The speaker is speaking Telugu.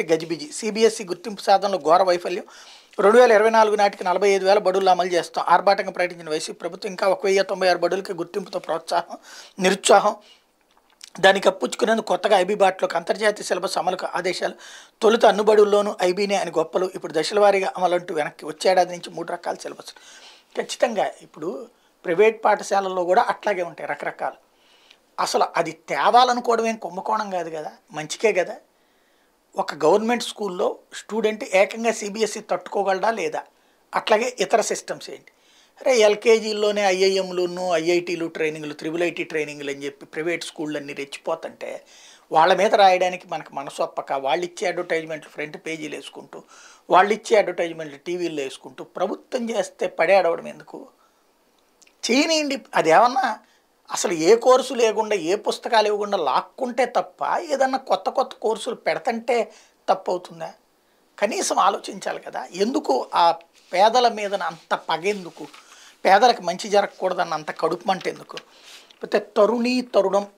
ప్రాజెక్టు గజిబిజి సిబిఎస్ఈ e గుర్తింపు సాధనలో ఘోర వైఫల్యం రెండు వేల ఇరవై నాలుగు నాటికి నలభై ఐదు వేల బడులు అమలు చేస్తాం ఆర్భాటంగా ప్రకటించిన వైసీపీ ప్రభుత్వం ఇంకా ఒక వెయ్యి తొంభై ఆరు బడులకి గుర్తింపుతో ప్రోత్సాహం నిరుత్సాహం దానికి అప్పుచ్చుకునేందుకు కొత్తగా ఐబీ బాట్లోకి అంతర్జాతీయ సిలబస్ అమలుకు ఆదేశాలు తొలుత అన్నుబడుల్లోనూ ఐబీనే అని గొప్పలు ఇప్పుడు దశల వారీగా అమలంటూ వెనక్కి వచ్చేడాది నుంచి మూడు రకాల సిలబస్ ఖచ్చితంగా ఇప్పుడు ప్రైవేట్ పాఠశాలల్లో కూడా అట్లాగే ఉంటాయి రకరకాలు అసలు అది తేవాలనుకోవడం ఏం కుంభకోణం కాదు కదా మంచికే కదా ఒక గవర్నమెంట్ స్కూల్లో స్టూడెంట్ ఏకంగా సిబిఎస్ఈ తట్టుకోగలడా లేదా అట్లాగే ఇతర సిస్టమ్స్ ఏంటి అరే ఎల్కేజీలోనే ఐఐఎంలును ఐఐటీలు ట్రైనింగ్లు త్రిబుల్ ఐటీ ట్రైనింగ్లు అని చెప్పి ప్రైవేట్ అన్నీ రెచ్చిపోతుంటే వాళ్ళ మీద రాయడానికి మనకు మనసు అప్పక వాళ్ళు ఇచ్చే అడ్వర్టైజ్మెంట్లు ఫ్రంట్ పేజీలు వేసుకుంటూ వాళ్ళు ఇచ్చే అడ్వర్టైజ్మెంట్లు టీవీలు వేసుకుంటూ ప్రభుత్వం చేస్తే పడే అడవడం ఎందుకు చేయనియండి అదేమన్నా అసలు ఏ కోర్సు లేకుండా ఏ పుస్తకాలు ఇవ్వకుండా లాక్కుంటే తప్ప ఏదన్నా కొత్త కొత్త కోర్సులు పెడతంటే తప్పవుతుందా కనీసం ఆలోచించాలి కదా ఎందుకు ఆ పేదల మీద అంత పగేందుకు పేదలకు మంచి జరగకూడదన్న అంత కడుపు ఎందుకు లేకపోతే తరుణీ తరుణం